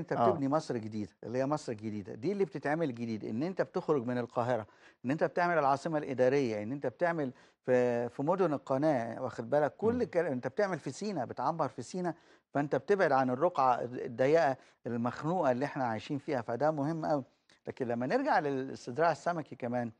انت آه. بتبني آه. مصر جديده اللي هي مصر الجديده دي اللي بتتعمل جديد ان انت بتخرج من القاهره ان انت بتعمل العاصمه الاداريه ان انت بتعمل في في مدن القناه واخد بالك كل الكلام انت بتعمل في سينا بتعمر في سينا فانت بتبعد عن الرقعه الضيقه المخنوقه اللي احنا عايشين فيها فده مهم قوي لكن لما نرجع للاستدراع السمكي كمان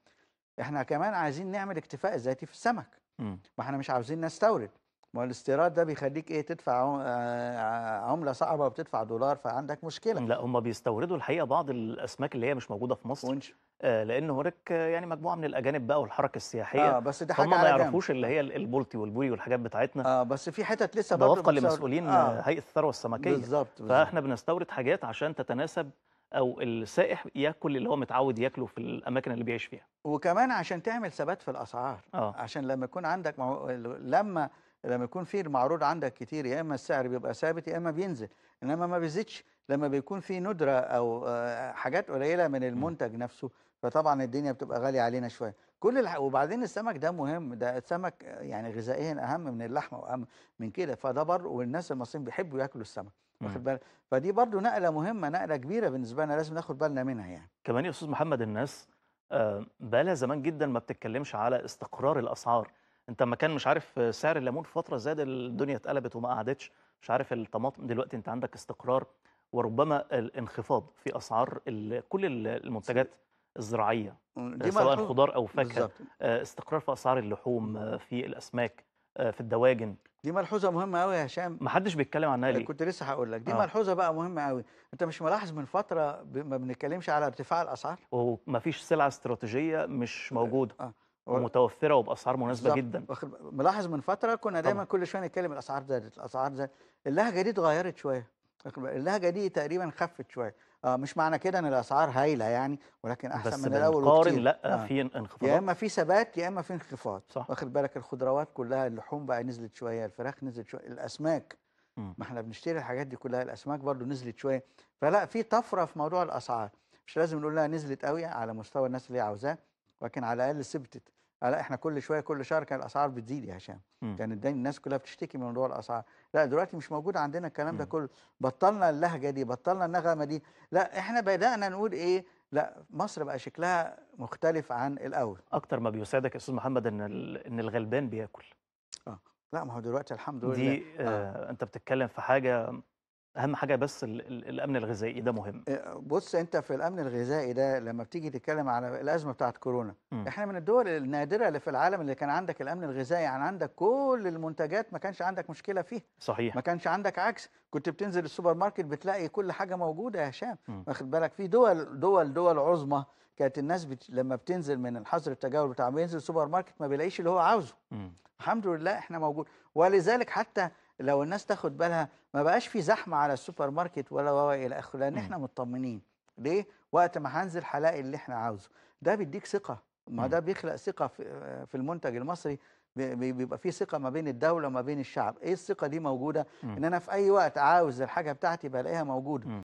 احنا كمان عايزين نعمل اكتفاء ذاتي في السمك ما احنا مش عاوزين نستورد ما الاستيراد ده بيخليك ايه تدفع آه، آه، عمله صعبه وبتدفع دولار فعندك مشكله لا هم بيستوردوا الحقيقه بعض الاسماك اللي هي مش موجوده في مصر ونش. آه لان هناك يعني مجموعه من الاجانب بقى والحركه السياحيه اه بس دي حاجه هم ما يعرفوش اللي هي البولتي والبوري والحاجات بتاعتنا اه بس في حتت لسه برضه وفقا لمسؤولين آه. هيئه الثروه السمكيه بالظبط فاحنا بنستورد حاجات عشان تتناسب او السائح ياكل اللي هو متعود ياكله في الاماكن اللي بيعيش فيها وكمان عشان تعمل ثبات في الاسعار آه. عشان لما يكون عندك لما لما يكون في المعروض عندك كتير يا اما السعر بيبقى ثابت يا اما بينزل انما ما بيزيدش لما بيكون في ندره او آه، حاجات قليله من المنتج نفسه فطبعا الدنيا بتبقى غاليه علينا شويه كل الح... وبعدين السمك ده مهم ده السمك آه، يعني غذائيا اهم من اللحمه واهم من كده فده برضه والناس المصريين بيحبوا ياكلوا السمك واخد بالك فدي برضه نقله مهمه نقله كبيره بالنسبه لنا لازم ناخد بالنا منها يعني كمان يا استاذ محمد الناس آه، بقى لها زمان جدا ما بتتكلمش على استقرار الاسعار انت لما كان مش عارف سعر الليمون في فتره زاد الدنيا اتقلبت وما قعدتش مش عارف الطماطم دلوقتي انت عندك استقرار وربما الانخفاض في اسعار كل المنتجات الزراعيه آه، سواء خضار او فاكهه آه، استقرار في اسعار اللحوم آه، في الاسماك في الدواجن دي ملحوظه مهمه قوي يا هشام ما حدش بيتكلم عنها ليه كنت لسه هقول لك دي آه. ملحوظه بقى مهمه قوي انت مش ملاحظ من فتره ما بنتكلمش على ارتفاع الاسعار ومفيش سلعه استراتيجيه مش موجوده آه. ومتوفره وباسعار مناسبه جدا ملاحظ من فتره كنا دايما طبعا. كل شويه نتكلم الاسعار زادت الاسعار زادت اللهجه دي اتغيرت شويه اللهجه دي تقريبا خفت شويه آه مش معنى كده ان الاسعار هايله يعني ولكن احسن من الاول بنقارن لا آه. في انخفاض يا اما في ثبات يا اما في انخفاض صح. واخد بالك الخضروات كلها اللحوم بقى نزلت شويه الفراخ نزلت شويه الاسماك م. ما احنا بنشتري الحاجات دي كلها الاسماك برضو نزلت شويه فلا في طفره في موضوع الاسعار مش لازم نقول لها نزلت قوي على مستوى الناس اللي عاوزاه ولكن على الاقل ثبتت لا احنا كل شويه كل شهر كان الاسعار بتزيد يا هشام كان يعني الناس كلها بتشتكي من موضوع الاسعار لا دلوقتي مش موجود عندنا الكلام ده كله بطلنا اللهجه دي بطلنا النغمه دي لا احنا بدانا نقول ايه لا مصر بقى شكلها مختلف عن الاول اكتر ما بيسعدك يا استاذ محمد ان ان الغلبان بياكل اه لا ما هو دلوقتي الحمد لله دي آه آه انت بتتكلم في حاجه اهم حاجه بس الامن الغذائي ده مهم آه، بص انت في الامن الغذائي ده لما بتيجي تتكلم على الازمه بتاعه كورونا م. احنا من الدول النادره اللي في العالم اللي كان عندك الامن الغذائي يعني عندك كل المنتجات ما كانش عندك مشكله فيها صحيح ما كانش عندك عكس كنت بتنزل السوبر ماركت بتلاقي كل حاجه موجوده يا هشام واخد بالك في دول دول دول عظمى كانت الناس بت... لما بتنزل من الحظر التجول بتاع بينزل سوبر ماركت ما بيلاقيش اللي هو عاوزه الحمد لله احنا موجود ولذلك حتى لو الناس تاخد بالها ما بقاش في زحمه على السوبر ماركت ولا و الى اخره لان احنا مطمنين ليه وقت ما هنزل هلاقي اللي احنا عاوزه ده بيديك ثقه ما ده بيخلق ثقه في المنتج المصري بيبقى في ثقه ما بين الدوله وما بين الشعب ايه الثقه دي موجوده ان انا في اي وقت عاوز الحاجه بتاعتي بلاقيها موجوده